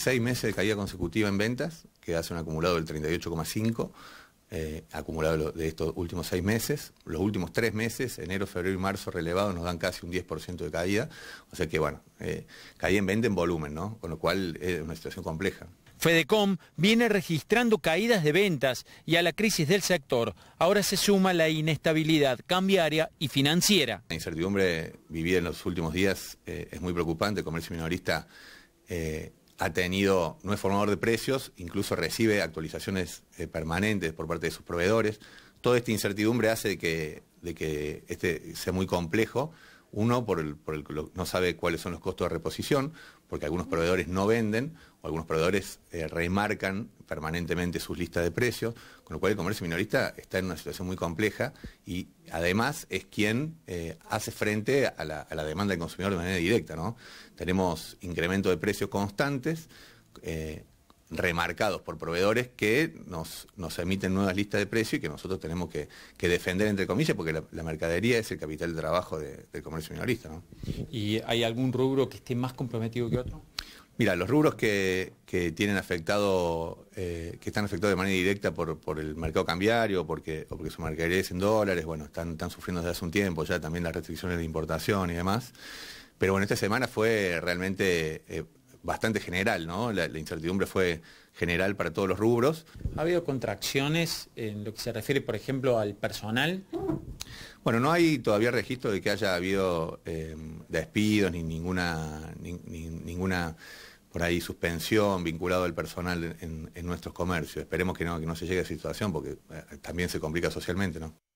seis meses de caída consecutiva en ventas, que hace un acumulado del 38,5, eh, acumulado de estos últimos seis meses. Los últimos tres meses, enero, febrero y marzo relevados, nos dan casi un 10% de caída. O sea que, bueno, eh, caída en venta en volumen, ¿no? Con lo cual eh, es una situación compleja. Fedecom viene registrando caídas de ventas y a la crisis del sector ahora se suma la inestabilidad cambiaria y financiera. La incertidumbre vivida en los últimos días es muy preocupante. El comercio minorista ha tenido, no es formador de precios, incluso recibe actualizaciones eh, permanentes por parte de sus proveedores. Toda esta incertidumbre hace que, de que este sea muy complejo uno, por el, no sabe cuáles son los costos de reposición, porque algunos proveedores no venden o algunos proveedores eh, remarcan permanentemente sus listas de precios, con lo cual el comercio minorista está en una situación muy compleja y además es quien eh, hace frente a la, demanda del consumidor de manera directa. ¿no? Tenemos incremento de precios constantes. Eh, remarcados por proveedores que nos, emiten nuevas listas de precios y que nosotros tenemos que, defender, entre comillas, porque la, mercadería es el capital de trabajo del comercio minorista. ¿Y hay algún rubro que esté más comprometido que otro? Mira, los rubros que, tienen afectado, eh, que están afectados de manera directa por, por el mercado cambiario, porque, o porque su mercadería es en dólares, bueno, están, están sufriendo desde hace un tiempo ya también las restricciones de importación y demás. Pero bueno, esta semana fue realmente eh, bastante general, ¿no? La, incertidumbre fue general para todos los rubros. ¿Ha habido contracciones en lo que se refiere, por ejemplo, al personal? Bueno, no hay todavía registro de que haya habido eh, despidos ni ninguna, ninguna por ahí suspensión vinculada al personal en, nuestros comercios. Esperemos que no, que no se llegue a esa situación porque eh, también se complica socialmente, ¿no?